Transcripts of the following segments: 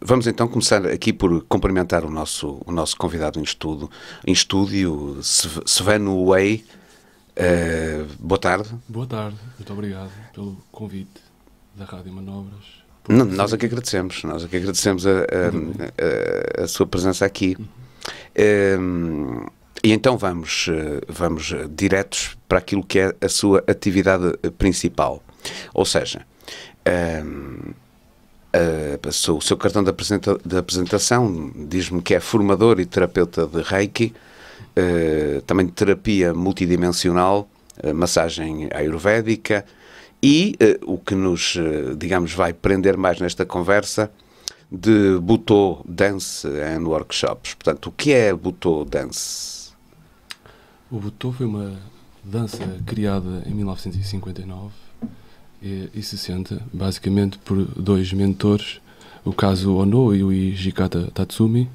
Vamos então começar aqui por cumprimentar o nosso, o nosso convidado em, estudo, em estúdio, Svano Way. Uh, boa tarde. Boa tarde, muito obrigado pelo convite da Rádio Manobras. Não, nós aqui é que agradecemos, nós aqui é que agradecemos a, a, a, a, sua presença aqui. Uhum. e então vamos, eh, vamos diretos para aquilo que é a sua atividade principal. Ou seja, ehm, Uh, o seu cartão de, apresenta de apresentação diz-me que é formador e terapeuta de Reiki, uh, também de terapia multidimensional, uh, massagem ayurvédica e o que nos, digamos, vai prender mais nesta conversa de Butô Dance and workshops. Portanto, o que é Butô Dance? O Butô foi uma dança criada em 1959 e, e se basicamente por dois mentores, o caso Ono e o Ijikata Tatsumi.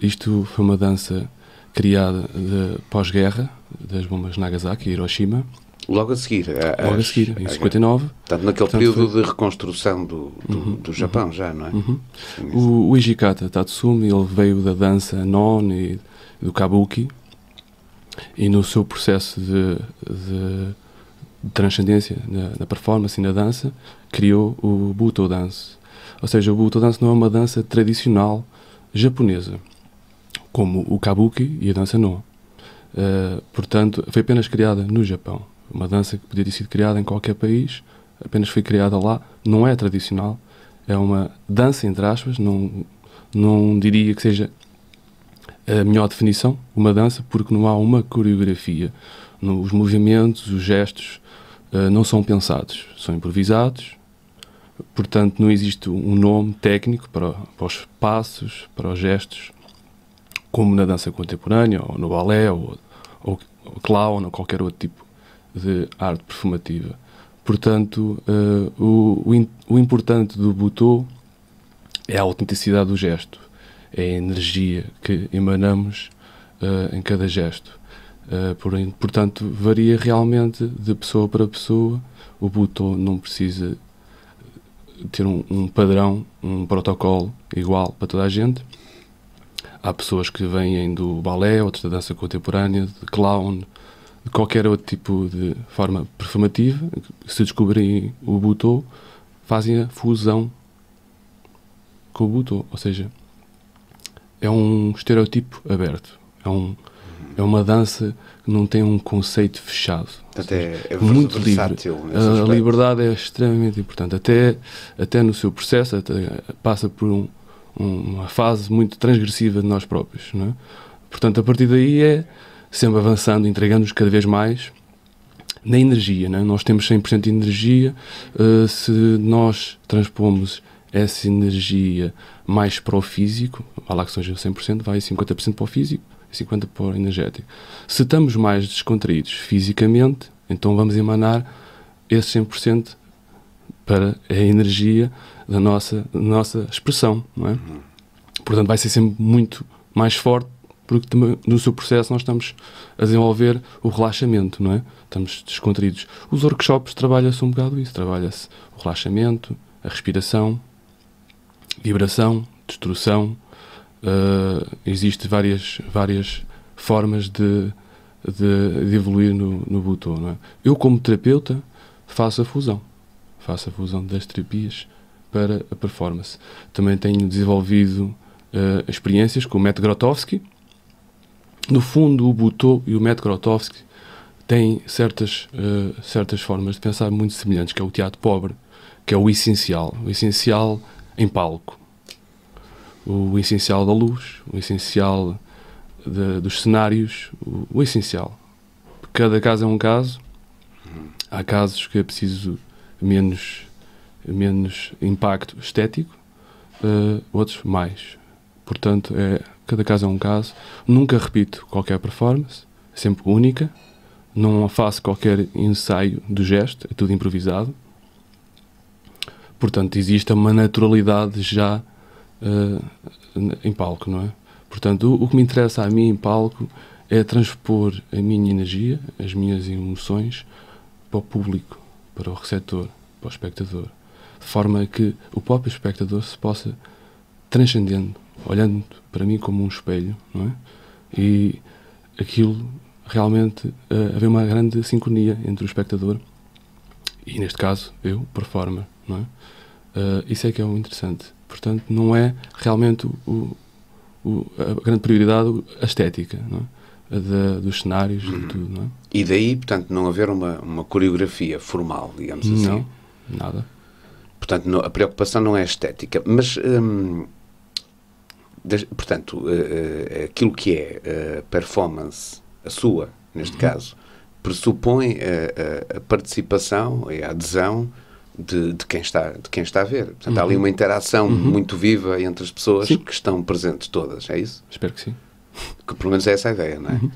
Isto foi uma dança criada pós-guerra das bombas Nagasaki e Hiroshima. Logo a seguir? A, Logo a seguir, em a, 59. Portanto, naquele portanto, período foi... de reconstrução do, do, uhum, do Japão, uhum, já, não é? Uhum. O, o Ijikata Tatsumi, ele veio da dança non e do kabuki, e no seu processo de, de transcendência na, performance e na dança, criou o Buto Dance. Ou seja, o Buto Dance não é uma dança tradicional japonesa, como o Kabuki e a dança no. Uh, portanto, foi apenas criada no Japão. Uma dança que podia ter sido criada em qualquer país, apenas foi criada lá, não é tradicional, é uma dança entre aspas, não, não diria que seja a melhor definição, uma dança, porque não há uma coreografia. nos os movimentos, os gestos, eh, não são pensados, são improvisados. Portanto, não existe um nome técnico para, para os passos, para os gestos, como na dança contemporânea, ou no balé, ou, ou, ou clown, ou qualquer outro tipo de arte performativa. Portanto, uh, o, o, o, importante do Butô é a autenticidade do gesto, é a energia que emanamos uh, em cada gesto. Eh, porém portanto, varia realmente de pessoa para pessoa. O butô não precisa ter um, um, padrão, um protocolo igual para toda a gente. Há pessoas que vêm do balé, outras da dança contemporânea, de clown, de qualquer outro tipo de forma performativa. Se descobrirem o butô, fazem a fusão com o butô. Ou seja, é um estereotipo aberto. É um é uma dança que não tem um conceito fechado. Até é, é muito livre. A, a liberdade é extremamente importante. Até, até no seu processo, passa por um, uma fase muito transgressiva de nós próprios. É? Portanto, a partir daí é sempre avançando, entregando-nos cada vez mais na energia. É? Nós temos 100% de energia. Uh, se nós transpomos essa energia mais para o físico, a lá que seja 100%, vai 50% para o físico 50 por energético. Se estamos mais descontraídos fisicamente, então vamos emanar esse 100% para a energia da nossa, da nossa expressão, não é? Uhum. Portanto, vai ser sempre muito mais forte porque no seu processo nós estamos a desenvolver o relaxamento, não é? Estamos descontraídos. Os workshops trabalham se um bocado isso, trabalha-se o relaxamento, a respiração, vibração, destruição, uh, existe várias, várias formas de, de, de evoluir no, no Butô. É? Eu, como terapeuta, faço a fusão. Faço a fusão das terapias para a performance. Também tenho desenvolvido uh, experiências com o Matt Grotowski. No fundo, o Butô e o Matt Grotowski têm certas, uh, certas formas de pensar muito semelhantes, que é o teatro pobre, que é o essencial. O essencial em palco o essencial da luz, o essencial de, dos cenários, o, o, essencial. Cada caso é um caso. Há casos que é preciso menos, menos impacto estético, uh, outros mais. Portanto, é, cada caso é um caso. Nunca repito qualquer performance, é sempre única. Não faço qualquer ensaio do gesto, é tudo improvisado. Portanto, existe uma naturalidade já uh, em palco, não é? Portanto, o, o, que me interessa a mim em palco é transpor a minha energia, as minhas emoções para o público, para o receptor, para o espectador, de forma que o próprio espectador se possa transcendendo, olhando para mim como um espelho, não é? E aquilo realmente uh, eh, haver uma grande sincronia entre o espectador e, neste caso, eu, performer, não é? Uh, isso é que é o interessante. Portanto, não é realmente o, o, a grande prioridade a estética, é? a de, dos cenários uhum. e tudo. É? E daí, portanto, não haver uma, uma coreografia formal, digamos assim? Não, nada. Portanto, não, a preocupação não é estética, mas. Hum, de, portanto, uh, aquilo que é uh, performance, a sua, neste uhum. caso, pressupõe a, a, a participação e a adesão de, de, quem, está, de quem está a ver. Portanto, uhum. há ali uhum. uma interação uhum. muito viva entre as pessoas sim. que estão presentes todas, é isso? Espero que sim. Que pelo menos é essa a ideia, não é? Uhum.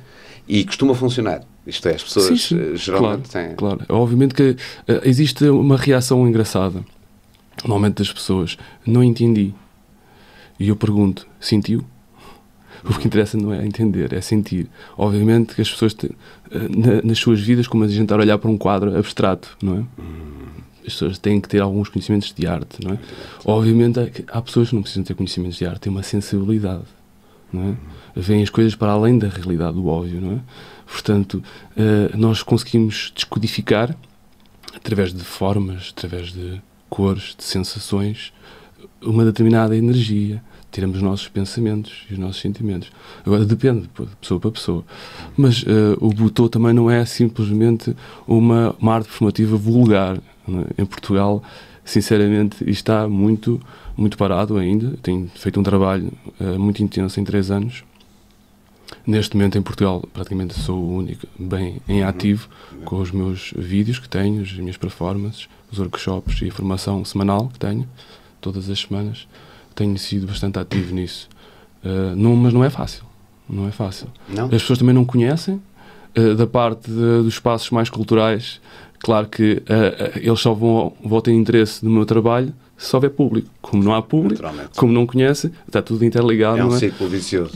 E costuma funcionar. Isto é, as pessoas sim, sim. Eh, geralmente claro, têm. Claro, é obviamente que uh, existe uma reação engraçada, no momento das pessoas. Não entendi. E eu pergunto: sentiu? O que uhum. interessa não é entender, é sentir. Obviamente que as pessoas, eh, na, nas suas vidas, como a gente está a olhar para um quadro abstrato, não é? Uhum as pessoas têm que ter alguns conhecimentos de arte, não é? Obviamente é há pessoas que não precisam ter conhecimentos de arte, têm uma sensibilidade, não é? Vêm as coisas para além da realidade, do óbvio, não é? Portanto, eh, nós conseguimos descodificar através de formas, através de cores, de sensações, uma determinada energia, tiramos os nossos pensamentos e os nossos sentimentos. Agora depende de pessoa para pessoa. Mas uh, o Butô também não é simplesmente uma, uma arte formativa vulgar. Né, em Portugal, sinceramente, está muito, muito parado ainda. Tenho feito um trabalho uh, muito intenso em três anos. Neste momento, em Portugal, praticamente sou o único bem em uhum. ativo com os meus vídeos que tenho, as minhas performances, os workshops e a formação semanal que tenho, todas as semanas. Tenho sido bastante ativo nisso. Uh, não, mas não é fácil. Não é fácil. Não? As pessoas também não conhecem. Uh, da parte de, dos espaços mais culturais Claro que uh, eles só vão, vão ter interesse no meu trabalho se houver público. Como não há público, como não conhece, está tudo interligado. É um é? ciclo vicioso.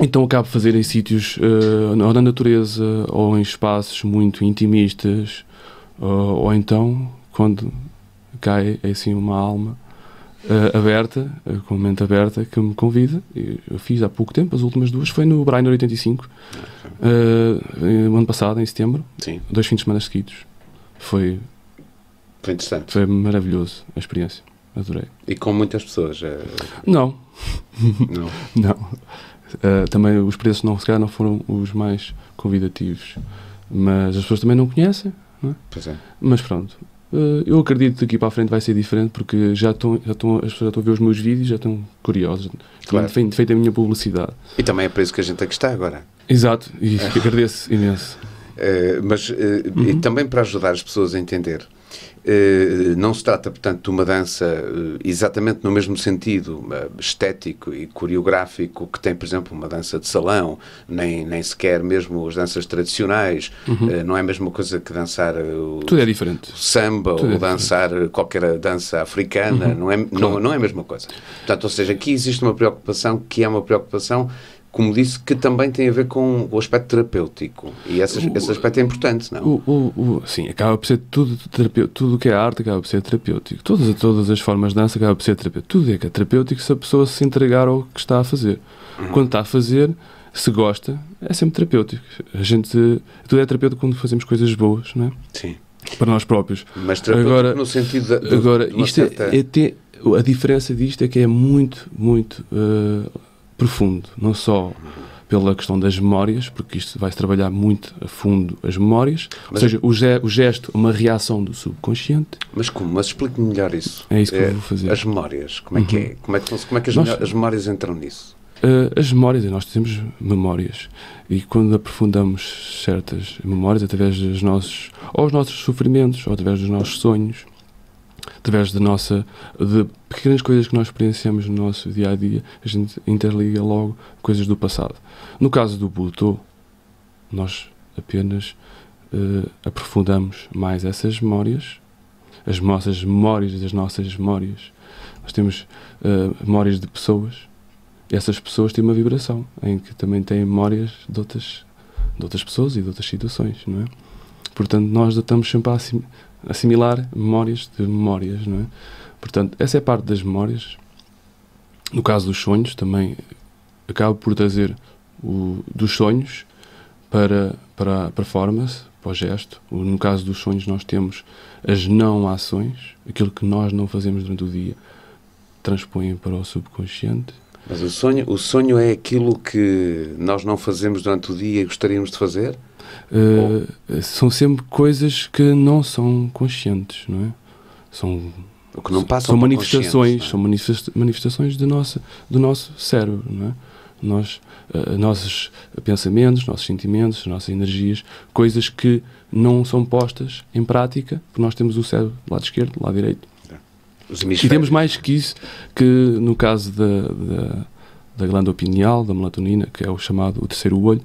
Então acabo de fazer em sítios, uh, ou na natureza, ou em espaços muito intimistas, uh, ou então quando cai é assim uma alma uh, aberta, uh, com mente aberta, que me convida. Eu fiz há pouco tempo, as últimas duas, foi no Brainer 85, ah, ano passado, em setembro, Sim. dois fins de semana seguidos. Foi. Foi interessante. Foi maravilhoso a experiência. Adorei. E com muitas pessoas? É... Não. Não. não. Uh, também os preços não, se calhar, não foram os mais convidativos. Mas as pessoas também não conhecem. Não é? Pois é. Mas pronto. Uh, eu acredito que daqui para a frente vai ser diferente porque já estão, já estão, as pessoas já estão a ver os meus vídeos, já estão curiosas. Claro. Feito, feito a minha publicidade. E também é para isso que a gente aqui está agora. Exato. E agradeço imenso. Eh, mas eh, uhum. também para ajudar as pessoas a entender. Eh, não se trata, portanto, de uma dança exatamente no mesmo sentido estético e coreográfico que tem, por exemplo, uma dança de salão, nem, nem sequer mesmo as danças tradicionais. Uhum. não é a mesma coisa que dançar o, Tudo é diferente. samba Tudo ou é dançar qualquer dança africana. Uhum. Não, é, claro. não, não é a mesma coisa. Portanto, ou seja, aqui existe uma preocupação que é uma preocupação como disse, que também tem a ver com o aspecto terapêutico. E essas, o, esse aspecto é importante, não? É? O, o, sim, acaba por ser tudo terapêutico. Tudo o que é arte acaba por ser terapêutico. Todas, todas as formas de dança acaba por ser terapêutico. Tudo é que é terapêutico se a pessoa se entregar ao que está a fazer. Uhum. Quando está a fazer, se gosta, é sempre terapêutico. A gente. Tudo é terapêutico quando fazemos coisas boas, não é? Sim. Para nós próprios. Mas terapêutico agora, no sentido de, de agora, isto certa... é, é ter, a diferença disto é que é muito, muito. Uh, profundo, não só pela questão das memórias, porque isto vai-se trabalhar muito a fundo as memórias, mas, ou seja, o, ge o, gesto, uma reação do subconsciente. Mas como? Mas explique-me melhor isso. É isso que é, eu vou fazer. As memórias, como é que, é? Uhum. Como é, que, como é que as, nós, as memórias entram nisso? Uh, as memórias, nós temos memórias e quando aprofundamos certas memórias através dos nossos, ou os nossos sofrimentos, ou através dos nossos sonhos, através da nossa de pequenas coisas que nós experienciamos no nosso dia a dia, a gente interliga logo coisas do passado. No caso do Butô, nós apenas uh, aprofundamos mais essas memórias, as nossas memórias das nossas memórias. Nós temos uh, memórias de pessoas. E essas pessoas têm uma vibração em que também têm memórias de outras, de outras pessoas e de outras situações, não é? Portanto, nós estamos sempre a assim-, assimilar memórias de memórias, não é? Portanto, essa é parte das memórias. No caso dos sonhos, também acabo por trazer o, dos sonhos para, para a performance, para o gesto. No caso dos sonhos, nós temos as não ações, aquilo que nós não fazemos durante o dia, transpõem para o subconsciente. Mas o sonho, o sonho é aquilo que nós não fazemos durante o dia e gostaríamos de fazer? Uh, são sempre coisas que não são conscientes, não é? São o que não passam são manifestações, é? são manifestações do nosso, do nosso cérebro, não é? Nós, uh, nossos pensamentos, nossos sentimentos, nossas energias, coisas que não são postas em prática, porque nós temos o cérebro lado esquerdo, lado direito. É. E temos mais que isso, que no caso da, da da glândula pineal, da melatonina, que é o chamado o terceiro olho,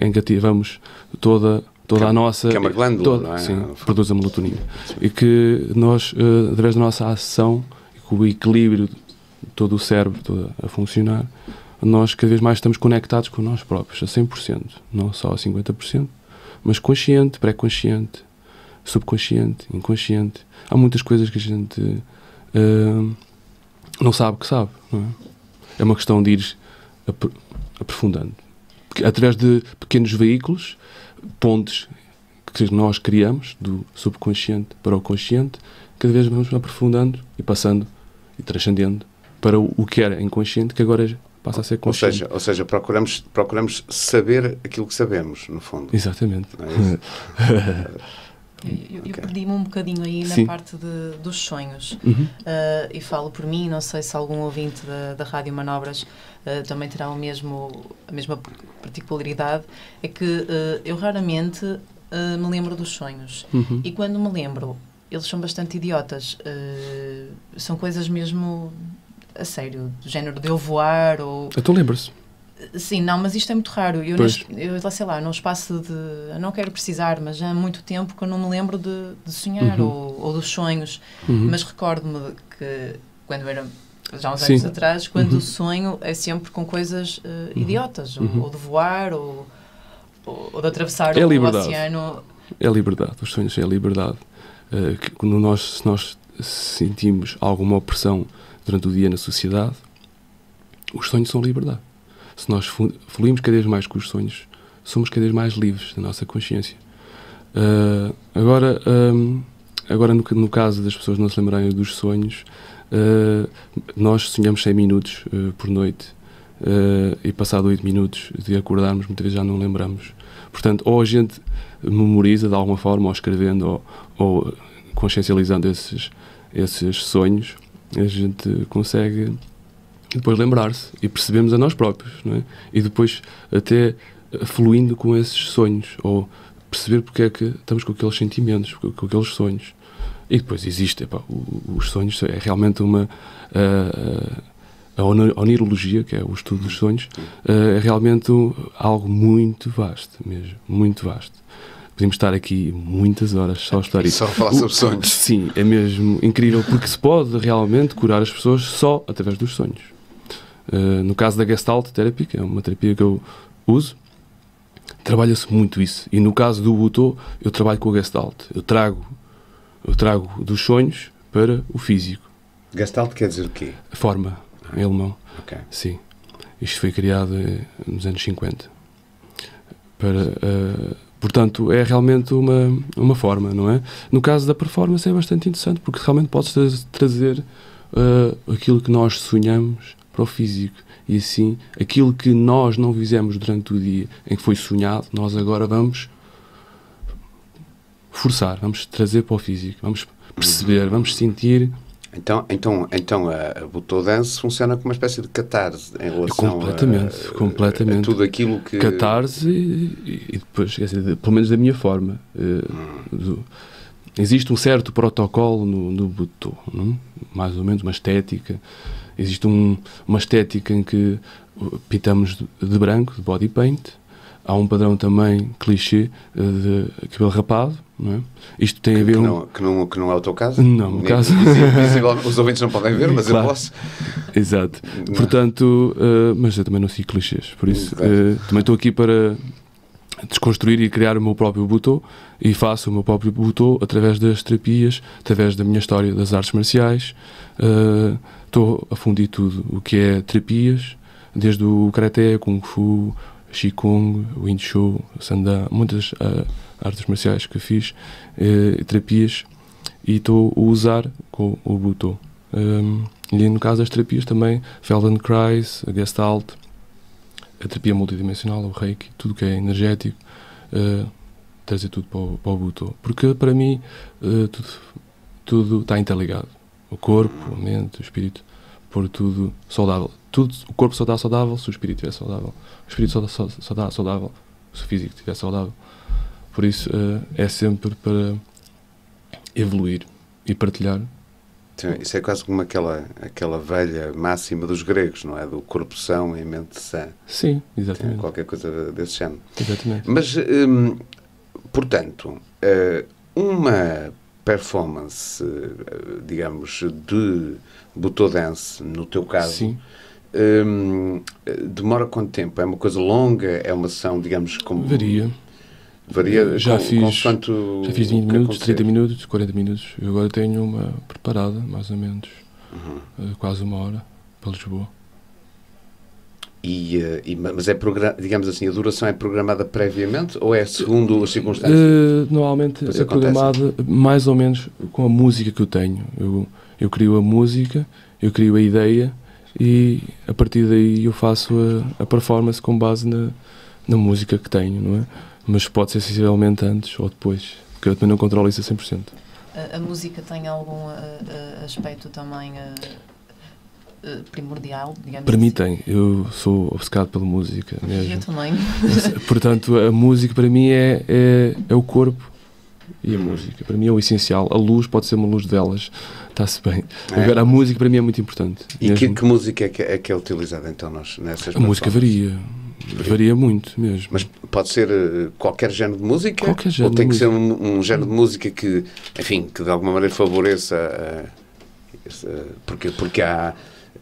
é? em que ativamos toda toda é a nossa. Que é uma glândula, toda, não é? Sim, produz a melatonina. Sim. E que nós, eh, através da nossa ação e com o equilíbrio de todo o cérebro todo a funcionar, nós cada vez mais estamos conectados com nós próprios, a 100%, não só a 50%, mas consciente, pré-consciente, subconsciente, inconsciente. Há muitas coisas que a gente uh, não sabe que sabe, não é? é uma questão de ir aprofundando. Através de pequenos veículos, pontes que nós criamos, do subconsciente para o consciente, cada vez vamos aprofundando e passando e transcendendo para o que era inconsciente, que agora passa a ser consciente. Ou seja, ou seja procuramos, procuramos saber aquilo que sabemos, no fundo. Exatamente. É Eu, okay. perdi-me um bocadinho aí Sim. na parte de, dos sonhos. Uhum. Uh, e falo por mim, não sei se algum ouvinte da, da Rádio Manobras uh, também terá o mesmo, a mesma particularidade, é que uh, eu raramente uh, me lembro dos sonhos. Uhum. E quando me lembro, eles são bastante idiotas. Uh, são coisas mesmo a sério, do género de eu voar ou. Então lembra-se. Sim, não, mas isto é muito raro. Eu, neste, eu sei lá, num espaço de. Não quero precisar, mas há muito tempo que eu não me lembro de, de sonhar uhum. ou, ou, dos sonhos. Uhum. Mas recordo-me que quando era. Já uns Sim. anos atrás, quando uhum. sonho é sempre com coisas uh, idiotas, ou, uhum. ou, de voar, ou, ou de atravessar é o oceano. É liberdade, os sonhos é liberdade. Uh, que, quando nós, se nós sentimos alguma opressão durante o dia na sociedade, os sonhos são liberdade se nós fluirmos cada vez mais com os sonhos, somos cada vez mais livres da nossa consciência. Uh, agora, um, ah, agora no, no, caso das pessoas não se lembrarem dos sonhos, uh, nós sonhamos 100 minutos uh, por noite e passado 8 minutos de acordarmos, muitas vezes já não lembramos. Portanto, ou a gente memoriza de alguma forma, ou escrevendo, ou, ou consciencializando esses, esses sonhos, a gente consegue depois lembrar-se e percebemos a nós próprios, não é? E depois até fluindo com esses sonhos ou perceber porque é que estamos com aqueles sentimentos, com aqueles sonhos. E depois existe, epá, os sonhos é realmente uma. A, a onirologia, que é o estudo dos sonhos, eh, é realmente algo muito vasto, mesmo, muito vasto. Podemos estar aqui muitas horas só a estudar isso. Só a falar sobre sonhos. Sim, é mesmo incrível, porque se pode realmente curar as pessoas só através dos sonhos. Eh, no caso da Gestalt Therapy, que é uma terapia que eu uso, trabalha-se muito isso. E no caso do Butô, eu trabalho com a Gestalt. Eu trago, eu trago dos sonhos para o físico. Gestalt quer dizer o quê? Forma, em alemão. Ok. Sim. Isto foi criado eh, nos anos 50. Para, uh, portanto, é realmente uma, uma forma, não é? No caso da performance é bastante interessante, porque realmente podes trazer uh, aquilo que nós sonhamos para o físico. E assim, aquilo que nós não fizemos durante o dia, em que foi sonhado, nós agora vamos forçar, vamos trazer para o físico, vamos perceber, vamos sentir. Então, então, então a, butô Dance funciona como uma espécie de catarse em relação completamente, a, completamente. A tudo aquilo que... Catarse e, e depois, quer dizer, pelo menos da minha forma. Uh, hum. do, existe um certo protocolo no, no butô, mais ou menos uma estética Existe um, uma estética em que pintamos de branco, de body paint. Há um padrão também clichê eh, de cabelo rapado, é? Isto tem que, a ver. Que um... não, que, não, que não é o teu caso? Não, o caso. os ouvintes não podem ver, mas claro. eu posso. Exato. Não. Portanto, uh, mas eu também não sigo clichês, por isso uh, também estou aqui para desconstruir e criar o meu próprio Butô e faço o meu próprio Butô através das terapias, através da minha história das artes marciais. Estou uh, a fundir tudo o que é terapias, desde o karaté Kung Fu, Qigong, Wing Chun, sanda muitas uh, artes marciais que fiz, uh, terapias, e estou a usar com o Butô. Um, ehm, e no caso das terapias também, Feldenkrais, Gestalt, a terapia multidimensional, o reiki, tudo que é energético, uh, eh, trazer tudo para o, para o Buto. Porque para mim uh, tudo, tudo está interligado. O corpo, a mente, o espírito, por tudo saudável. Tudo, o corpo só dá saudável se o espírito estiver saudável. O espírito só dá, só, só dá saudável se o físico estiver saudável. Por isso uh, é sempre para evoluir e partilhar isso é quase como aquela, aquela velha máxima dos gregos, não é? Do corpo são e mente sã. Sim, é exatamente. Tem qualquer coisa desse género. Exatamente. Mas, hum, portanto, eh, uma performance, eh, digamos, de butodance, no teu caso, Sim. Hum, demora quanto tempo? É uma coisa longa? É uma ação, digamos, como. Varia. Varia eh, já com, fiz, Já fiz 20 minutos, 30 minutos, 40 minutos. Eu agora tenho uma preparada, mais ou menos, uhum. Eh, quase uma hora, para Lisboa. E, eh, e, mas é digamos assim, a duração é programada previamente ou é segundo as circunstâncias? Uh, normalmente é programada mais ou menos com a música que eu tenho. Eu, eu crio a música, eu crio a ideia e a partir daí eu faço a, a performance com base na, na música que tenho, não é? mas pode ser sensivelmente antes ou depois, porque eu também não controlo isso a 100%. A, a música tem algum aspecto também primordial, digamos Para assim. mim tem, eu sou obcecado pela música mesmo. Eu também. Portanto, a música para mim é, é, é o corpo e a música. Para mim é o essencial. A luz pode ser uma luz de velas está-se bem. É. Agora, a música para mim é muito importante. E que, que, música é que, é que é utilizada então nós, nessas A música varia. Varia muito mesmo. Mas pode ser eh, qualquer género de música? Qualquer género. Ou tem que ser um, um, género de música que, enfim, que de alguma maneira favoreça. Uh, porque, porque há.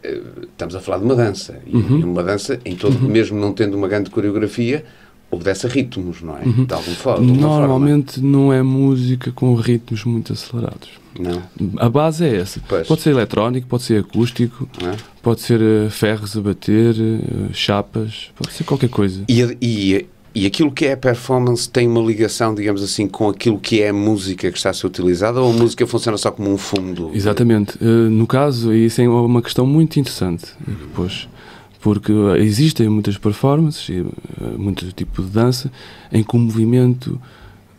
Uh, estamos a falar de uma dança. E uhum. uma dança, em todo, uhum. mesmo não tendo uma grande coreografia, obedece a ritmos, não é? Uhum. De alguma forma. De alguma Normalmente forma. não é música com ritmos muito acelerados. Não. A base é essa. Pois. Pode ser eletrónico, pode ser acústico, é? pode ser eh, ferros a bater, eh, chapas, pode ser qualquer coisa. E, e, e aquilo que é performance tem uma ligação, digamos assim, com aquilo que é a música que está a ser utilizada ou a música funciona só como um fundo? Exatamente. Eh, no caso, isso é uma questão muito interessante. Uhum. Pois porque existem muitas performances, eh, muito tipo de dança, em que o movimento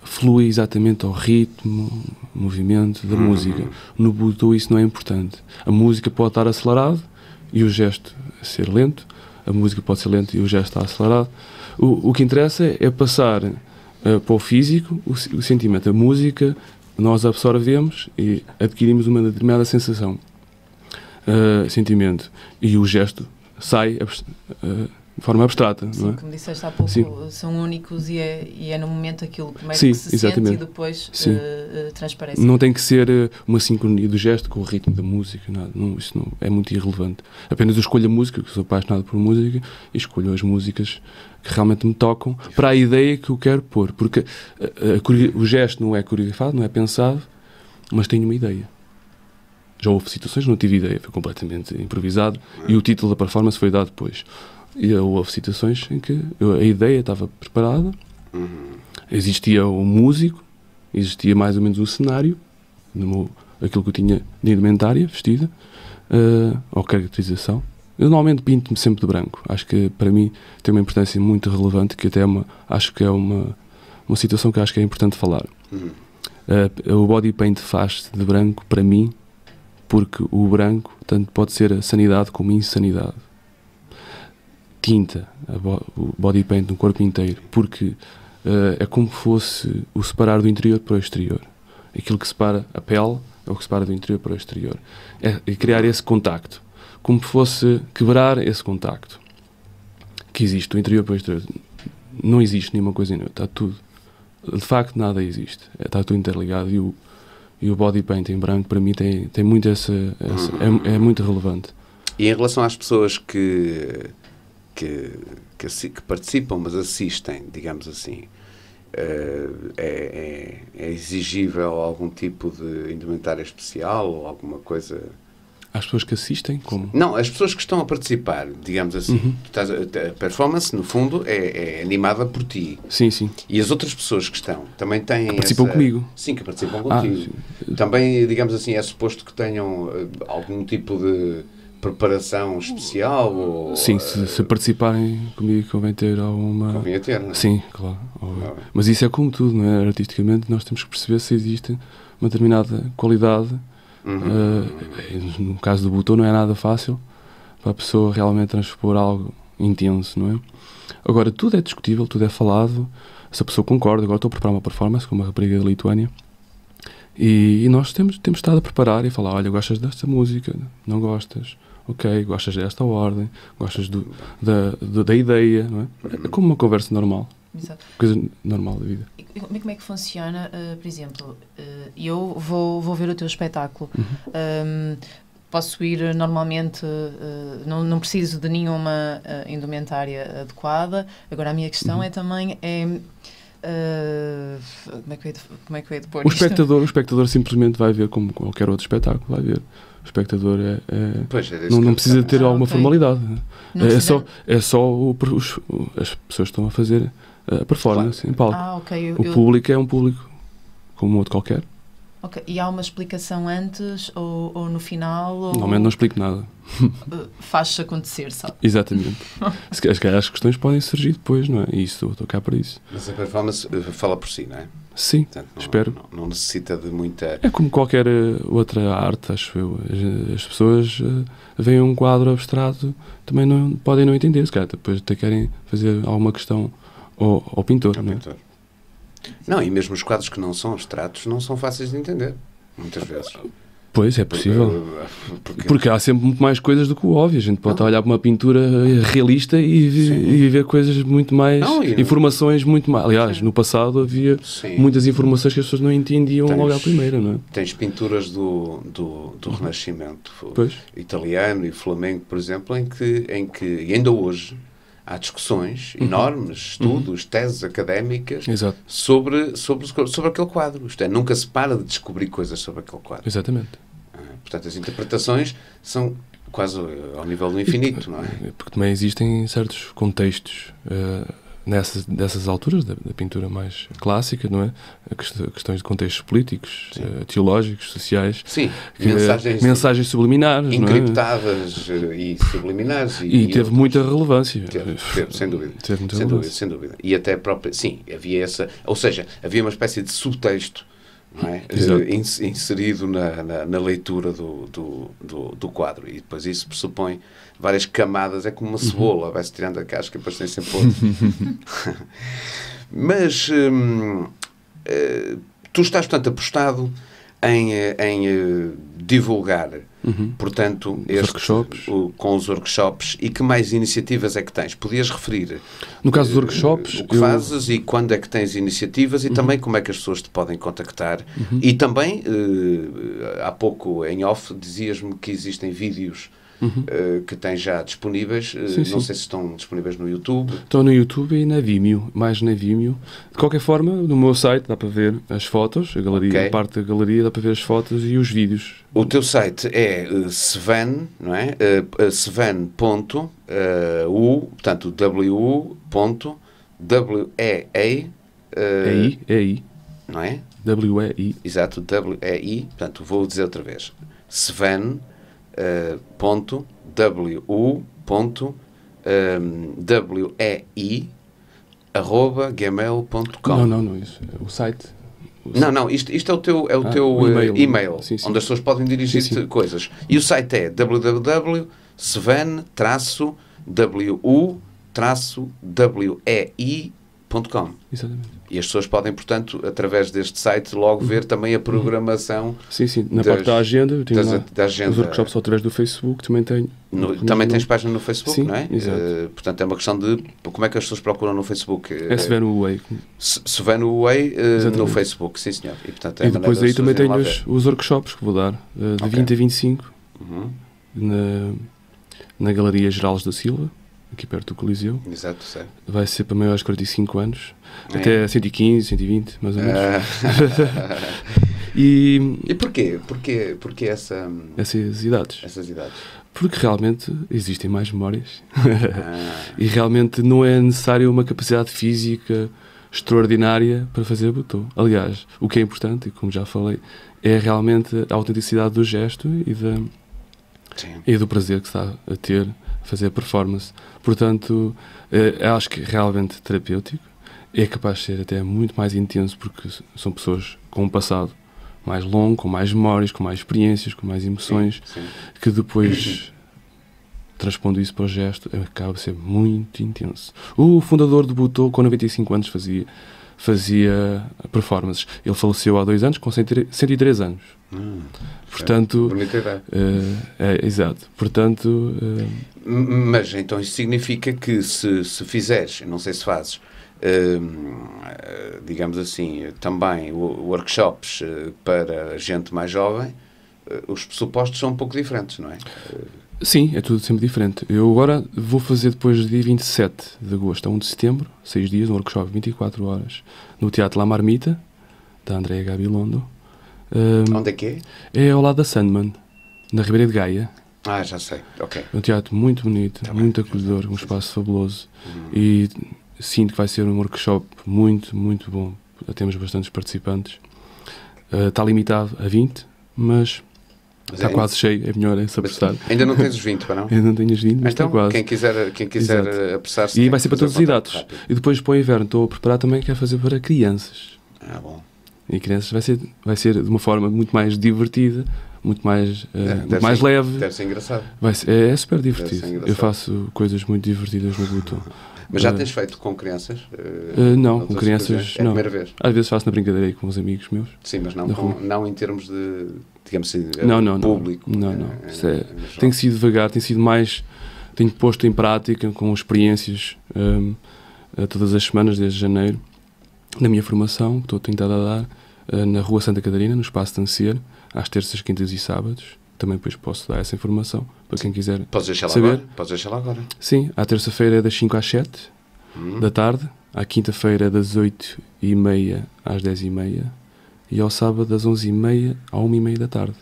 flui exatamente ao ritmo, movimento da uhum. música. No Budô isso não é importante. A música pode estar acelerada e o gesto ser lento, a música pode ser lenta e o gesto está acelerado. O, o que interessa é passar uh, para o físico o, o sentimento. A música nós absorvemos e adquirimos uma determinada sensação, uh, sentimento. E o gesto sai uh, de forma abstrata. Sim, não é? como disseste há pouco, Sim. são únicos e é, e é, no momento aquilo primeiro Sim, que se exatamente. sente e depois Sim. Uh, uh, transparece. Não tem que ser uma sincronia do gesto com o ritmo da música, nada, não, isso não, é muito irrelevante. Apenas eu escolho a música, que sou apaixonado por música, e escolho as músicas que realmente me tocam para a ideia que eu quero pôr, porque o gesto não é coreografado, não é pensado, mas tenho uma ideia já houve situações, não tive ideia, foi completamente improvisado e o título da performance foi dado depois. E houve situações em que eu, a ideia estava preparada, existia o um músico, existia mais ou menos o um cenário, meu, aquilo que eu tinha de indumentária, vestida, uh, ou caracterização. Eu normalmente pinto-me sempre de branco. Acho que para mim tem uma importância muito relevante, que até é uma, acho que é uma, uma situação que acho que é importante falar. Uhum. Uh, o body paint faz de branco, para mim, porque o branco tanto pode ser a sanidade como a insanidade. Tinta, bo o body paint no corpo inteiro, porque uh, é como fosse o separar do interior para o exterior. Aquilo que separa a pele é o que separa do interior para o exterior. É, é criar esse contacto, como fosse quebrar esse contacto que existe do interior para o exterior. Não existe nenhuma coisa nenhuma está tudo. De facto, nada existe. Está tudo interligado e o, e o body paint em branco para mim tem, tem muito essa, essa é, uhum. é, muito relevante. E em relação às pessoas que, que, que, que participam, mas assistem, digamos assim, eh, é, é, é, exigível algum tipo de indumentária especial ou alguma coisa às pessoas que assistem? Como? Não, as pessoas que estão a participar, digamos assim. Uhum. a performance, no fundo, é, é, animada por ti. Sim, sim. E as outras pessoas que estão também têm. Que participam essa... comigo. Sim, que participam ah, contigo. Ah, também, digamos assim, é suposto que tenham eh, algum tipo de preparação especial? Ou, sim, se, eh, se, participarem comigo convém ter alguma... Convém ter, não é? Sim, claro. Mas isso é como tudo, não é? Artisticamente nós temos que perceber se existe uma determinada qualidade Uhum. Uh, no caso do botão não é nada fácil para a pessoa realmente transpor algo intenso, não é? Agora, tudo é discutível, tudo é falado. Se a pessoa concorda, agora estou a preparar uma performance com uma rapariga da Lituânia e, e, nós temos, temos estado a preparar e falar: olha, gostas desta música? Não gostas? Ok, gostas desta ordem? Gostas do, da, da, da ideia? Não é? é como uma conversa normal. Exato. Coisa normal da vida. E, como é que funciona, uh, por exemplo, uh, eu vou, vou ver o teu espetáculo. Uhum. Um, posso ir normalmente, uh, não, não preciso de nenhuma indumentária adequada. Agora, a minha questão uhum. é também. É, Uh, como, é que eu ia, como é que eu o isto? espectador, o espectador simplesmente vai ver como qualquer outro espetáculo vai ver o espectador é, é, pois, é não, não precisa de ter ah, alguma okay. formalidade não é, só é só o, os, as pessoas estão a fazer a eh, performance claro. em palco. Ah, okay. eu, o eu... público é um público como outro qualquer. Ok, E há uma explicação antes ou, ou no final? Ou... Normalmente não explico nada. Eh, faz-se acontecer, sabe? Exatamente. Se calhar as questões podem surgir depois, não é? E isso, estou cá para isso. Mas a performance eh, fala por si, não é? Sim, Portanto, não, espero. Não, não, necessita de muita. É como qualquer outra arte, acho eu. As, as pessoas uh, veem um quadro abstrato, também não, podem não entender, se calhar. Depois até querem fazer alguma questão ao, ao pintor. Ao não, é? não, e mesmo os quadros que não são abstratos não são fáceis de entender, muitas vezes. Pois, é possível. Eh, porque, Porque há sempre muito mais coisas do que o óbvio. A gente pode não. olhar para uma pintura realista e, e ver coisas muito mais. Não, informações muito mais. Aliás, Sim. no passado havia Sim. muitas informações que as pessoas não entendiam tens, logo à primeira, não é? Tens pinturas do, do, do uhum. Renascimento pois. italiano e flamengo, por exemplo, em que, em que ainda hoje há discussões uhum. enormes, uhum. estudos, uhum. teses académicas Exato. sobre, sobre, sobre aquele quadro. Isto é, nunca se para de descobrir coisas sobre aquele quadro. Exatamente. Ah, portanto, as interpretações são quase eh, ao nível do infinito, e, não é? Porque também existem certos contextos uh, nessas, dessas alturas da, da, pintura mais clássica, não é? Questões de contextos políticos, eh, teológicos, sociais. Sim, que, eh, mensagens, mensagens subliminares. É? Encriptadas é? e subliminares. E, e, e teve muita relevância. Teve, teve, sem dúvida. Teve muita sem relevância. dúvida, sem dúvida. E até própria. Sim, havia essa. Ou seja, havia uma espécie de subtexto. É? inserido na, na, na leitura do, do, do, do quadro e depois isso pressupõe várias camadas, é como uma cebola, vai-se tirando a casca e depois tem sempre outro. Mas hum, eh, tu estás, portanto, apostado em, eh, em eh, divulgar, uhum. portanto, os este, workshops. O, com os workshops e que mais iniciativas é que tens? Podias referir? No caso dos workshops, o que eu... fazes e quando é que tens iniciativas e uhum. também como é que as pessoas te podem contactar uhum. e também uh, há pouco em off dizias-me que existem vídeos uhum. uh, que tem já disponíveis. Eh, sim, não sim. sei se estão disponíveis no YouTube. Estão no YouTube e na Vimeo, mais na Vimeo. De qualquer forma, no meu site dá para ver as fotos, a galeria, okay. a parte da galeria dá para ver as fotos e os vídeos. O teu site é uh, eh, sevan, não é? Uh, sevan.u, uh, portanto, w.weei. Uh, I. EI. Não é? W-E-I. Exato, W-E-I. Portanto, vou dizer outra vez. Sevan.u ponto, w, ponto, um, ehm, i arroba gmail.com. Não, não, não, isso. É o site. O não, site. não, isto, isto é o teu, é o ah, teu o eh, e-mail, sim, sim. onde as pessoas podem dirigir-te coisas. E o site é www traço traço w w www.seven-wu-wei.com. Exatamente. E as pessoas podem, portanto, através deste site, logo uhum. ver também a uhum. programação. Sim, sim. Na das, parte da agenda, das, lá, da agenda. os workshops através do Facebook, também tenho. No, uhum. também tens página no Facebook, sim, não é? Exato. Uh, portanto, é uma questão de como é que as pessoas procuram no Facebook. Eh, é se vê no Way. Se, vê no Way, uh, no Facebook, sim senhor. E, portanto, é e depois aí também tenho os, os, workshops que vou dar, uh, de okay. 20 a 25, uhum. na, na Galeria Geraldes da Silva aqui perto do Coliseu. Exato, certo. Vai ser para maior aos 45 anos, é. até 115, 120, mais ou menos. Ah. e, e porquê? Porquê, porquê essa, hum, essas, idades? essas idades? Porque realmente existem mais memórias ah. e realmente não é necessário uma capacidade física extraordinária para fazer botão. Aliás, o que é importante, e como já falei, é realmente a autenticidade do gesto e, da, e do prazer que está a ter fazer a performance. Portanto, eh, acho que realmente terapêutico. É capaz de ser até muito mais intenso porque são pessoas com um passado mais longo, com mais memórias, com mais experiências, com mais emoções, sim, sim. que depois transpondo isso para o gesto, acaba a ser muito intenso. O fundador debutou com 95 anos, fazia fazia performances. Ele faleceu há dois anos, com 103 anos. Hum, Portanto, é bonita idade. Eh, é, exato. Portanto, eh, mas então isso significa que se, se fizeres, não sei se fazes, ehm, eh, digamos assim, também workshops para gente mais jovem, os pressupostos são um pouco diferentes, não é? Sim, é tudo sempre diferente. Eu agora vou fazer depois do dia 27 de agosto a 1 de setembro, seis dias, um workshop 24 horas, no Teatro La Marmita, da Andréa Gabilondo. Um, Onde é que é? É ao lado da Sandman, na Ribeira de Gaia. Ah, já sei, ok. É um teatro muito bonito, tá muito acolhedor, um espaço fabuloso. Hum. E sinto que vai ser um workshop muito, muito bom. Temos bastantes participantes. Uh, está limitado a 20, mas mas está é quase cheio, é melhor é se apressar. Ainda não tens os 20, para não? Ainda não tenho os 20, mas então, está quase. Quem quiser, quem quiser apressar-se. E vai ser para todos os idades. E depois para o inverno estou a preparar também, que quero fazer para crianças. Ah, bom. E crianças vai ser, vai ser de uma forma muito mais divertida, muito mais, uh, muito mais leve. Deve ser engraçado. Vai ser, é, é super divertido. Eu faço coisas muito divertidas no Bluetooth. Mas já uh, tens feito com crianças? Uh, não, com crianças. É não. a primeira vez. Às vezes faço na brincadeira aí com uns amigos meus. Sim, mas não, com, não em termos de digamos assim, é não, não, público. Não, não. não. É, é, é tem sido devagar, tem sido mais. Tenho posto em prática com experiências um, todas as semanas desde janeiro na minha formação, que estou tentado a dar eh, na Rua Santa Catarina, no Espaço Tancer, às terças, quintas e sábados. Também depois posso dar essa informação para quem quiser. Podes deixá-la agora? Podes deixá-la agora? Sim, à terça-feira é das 5 às 7 hum. da tarde, à quinta-feira é das 8 e meia às 10 e meia e ao sábado das 11h30 à 1h30 da tarde.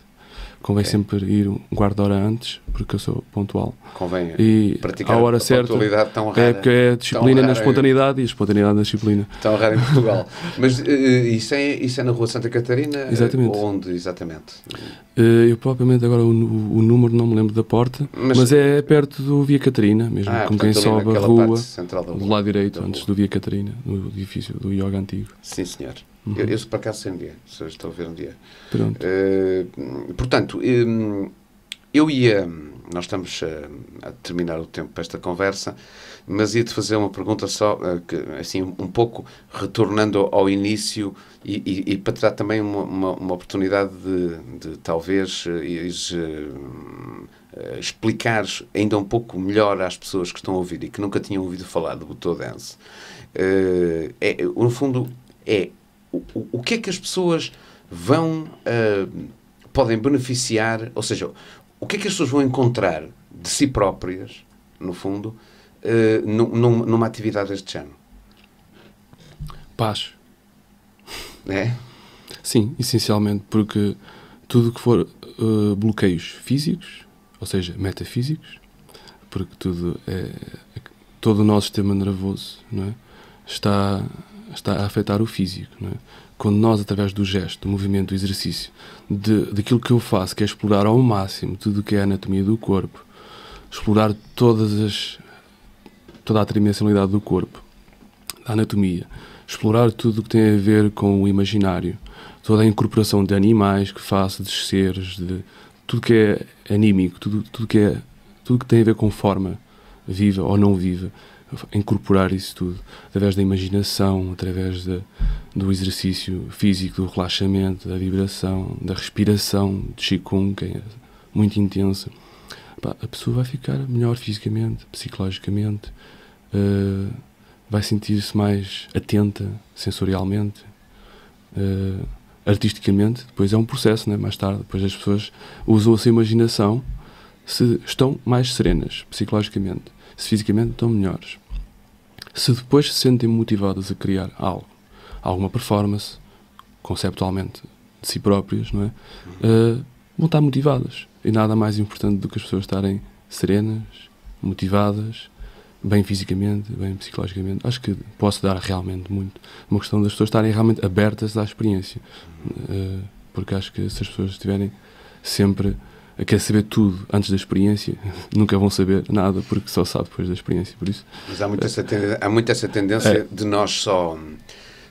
Convém okay. sempre ir um quarto de hora antes porque eu sou pontual. Convém e praticar à hora a certa, tão é rara. É porque é disciplina na espontaneidade e a espontaneidade na disciplina. Tão rara em Portugal. Mas uh, isso, é, isso é na rua Santa Catarina? Exatamente. Eh, onde, exatamente? Uh, eu propriamente agora o, o, número não me lembro da porta, mas, mas é perto do Via Catarina mesmo, ah, quem sobe a rua, rua, do lado direito, antes do Via Catarina, no edifício do Yoga Antigo. Sim, senhor. Uhum. Eu, eu, se para cá sem um dia, se estou a ver um dia. Pronto. Uh, portanto... Um, eu ia. Nós estamos a, eh, a terminar o tempo para esta conversa, mas ia-te fazer uma pergunta só, eh, que, assim, um pouco retornando ao início e, e, e para te dar também uma, uma, uma oportunidade de, de talvez eh, ires, explicar ainda um pouco melhor às pessoas que estão a ouvir e que nunca tinham ouvido falar do Butô Dance. É, no fundo, é o, o que é que as pessoas vão. Uh, podem beneficiar, ou seja, o que é que as pessoas vão encontrar de si próprias, no fundo, uh, num, numa atividade deste género? Paz. É? Sim, essencialmente, porque tudo que for uh, bloqueios físicos, ou seja, metafísicos, porque tudo é, é todo o nosso sistema nervoso não é? está, está a afetar o físico. Não é? quando nós, através do gesto, do movimento, do exercício, de, daquilo que eu faço, que é explorar ao máximo tudo o que é a anatomia do corpo, explorar todas as, toda a tridimensionalidade do corpo, da anatomia, explorar tudo o que tem a ver com o imaginário, toda a incorporação de animais que faço, de seres, de tudo que é anímico, tudo, tudo que é tudo que tem a ver com forma viva ou não viva, incorporar isso tudo através da imaginação, através de, do exercício físico, do relaxamento, da vibração, da respiração de Qigong, que é muito intensa. A pessoa vai ficar melhor fisicamente, psicologicamente, uh, vai sentir-se mais atenta sensorialmente, uh, artisticamente. Depois é um processo, né? mais tarde, depois as pessoas usam a sua imaginação se estão mais serenas psicologicamente se fisicamente estão melhores. Se depois se sentem motivadas a criar algo, alguma performance, conceptualmente, de si próprias, não é? Uh, vão estar motivadas. E nada mais importante do que as pessoas estarem serenas, motivadas, bem fisicamente, bem psicologicamente. Acho que posso dar realmente muito. Uma questão das pessoas estarem realmente abertas à experiência. Uh, porque acho que se as pessoas estiverem sempre quer saber tudo antes da experiência, nunca vão saber nada porque só sabe depois da experiência. Por isso, Mas há muito essa tendência, há muito essa tendência é. de nós só,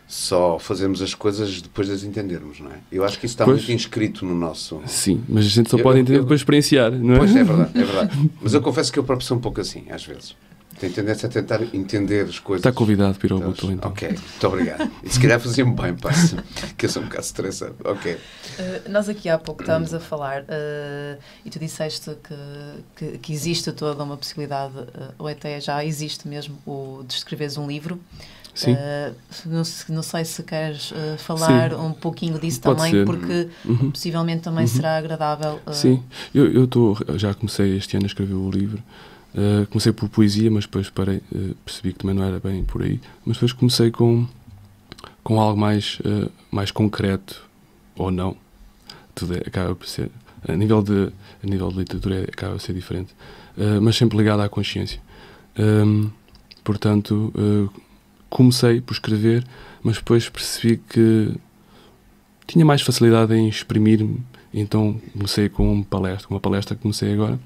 só fazermos as coisas depois de as entendermos, não é? Eu acho que isso está pois, muito inscrito no nosso. Sim, mas a gente só eu, pode entender eu, depois de experienciar, não é? Pois é, é verdade, é verdade. Mas eu confesso que eu próprio sou um pouco assim, às vezes. Tem tendência a tentar entender as coisas. Está convidado para ir ao então. então. Ok, muito obrigado. E se calhar fazia-me bem, passo, que eu sou um bocado estressado. Ok. Uh, nós aqui há pouco estávamos a falar uh, e tu disseste que, que, que, existe toda uma possibilidade, uh, eh, ou até já existe mesmo, o de escreveres um livro. Sim. Uh, não, não, sei se queres uh, falar Sim. um pouquinho disso Pode também, ser. porque uhum. possivelmente também uhum. será agradável. Uh... Sim, eu, eu tô, já comecei este ano a escrever o livro eh, comecei por poesia, mas depois parei, uh, percebi que também não era bem por aí. Mas depois comecei com, com algo mais, uh, mais concreto, ou não. Tudo é, acaba por ser. A nível de, a nível de literatura é, acaba por ser diferente, mas sempre ligado à consciência. Um, ehm, portanto, comecei por escrever, mas depois percebi que tinha mais facilidade em exprimir-me, então comecei com uma palestra, com uma palestra que comecei agora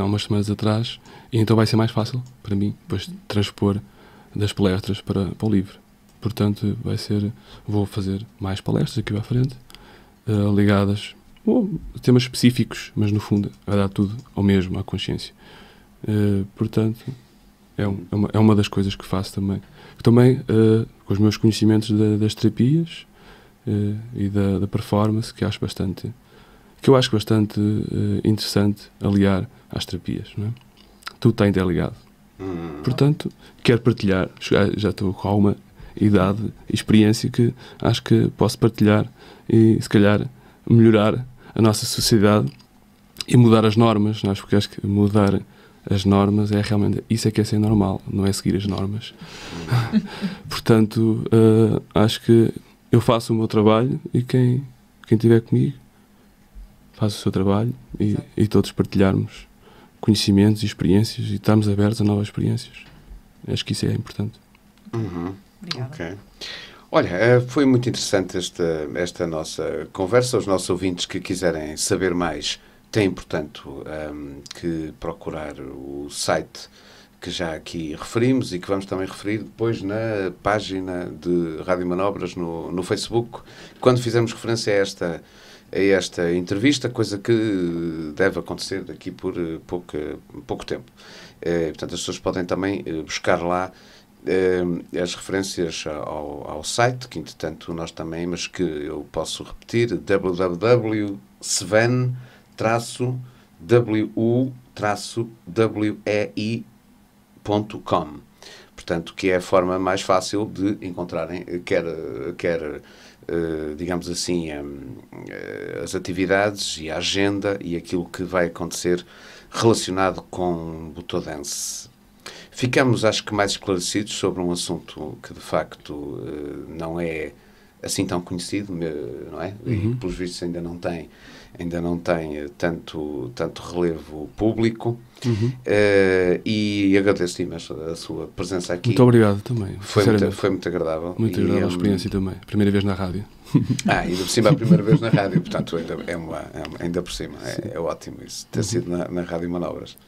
há umas semanas atrás, e então vai ser mais fácil para mim depois transpor das palestras para, para o livro. Portanto, vai ser, vou fazer mais palestras aqui à frente, uh, ligadas a temas específicos, mas no fundo vai dar tudo ao mesmo, à consciência. Uh, portanto, é, um, é, uma, é, uma, das coisas que faço também. Também, uh, com os meus conhecimentos das terapias e da, da performance, que acho bastante que eu acho bastante uh, interessante aliar às terapias. Não é? Tudo está interligado. Hum. Portanto, quero partilhar. Já estou com alguma idade e experiência que acho que posso partilhar e, se calhar, melhorar a nossa sociedade e mudar as normas. Não é? Porque acho que mudar as normas é realmente isso é que é ser normal, não é seguir as normas. Hum. Portanto, uh, acho que eu faço o meu trabalho e quem, quem tiver comigo faz o seu trabalho e, e todos partilharmos conhecimentos e experiências e estarmos abertos a novas experiências. Acho que isso é importante. Uhum. Obrigada. Okay. Olha, eh, foi muito interessante esta, esta nossa conversa. Os nossos ouvintes que quiserem saber mais têm, portanto, um, ehm, que procurar o site que já aqui referimos e que vamos também referir depois na página de Rádio Manobras no, no Facebook, quando fizermos referência a esta a esta entrevista, coisa que deve acontecer daqui por eh, pouco, pouco tempo. Eh, portanto, as pessoas podem também eh, buscar lá as referências ao, ao, site, que entretanto nós também, mas que eu posso repetir, www.seven-wu-wei.com. Portanto, que é a forma mais fácil de encontrarem quer, quer eh, digamos assim, eh, eh, as atividades e a agenda e aquilo que vai acontecer relacionado com Butodense. Ficamos, acho que, mais esclarecidos sobre um assunto que, de facto, não é assim tão conhecido, não é? Uhum. E, pelos vistos, ainda não tem, ainda não tem tanto, tanto relevo público. Uhum. Uh, e agradeço imenso a sua presença aqui. Muito obrigado também. Foi, muito, foi muito agradável. Muito e, agradável a hum, experiência também. Primeira vez na rádio. Ah, ainda por cima, a primeira vez na rádio, portanto, ainda, é uma, é uma, ainda por cima. É, é, ótimo isso ter sido na, na Rádio Manobras.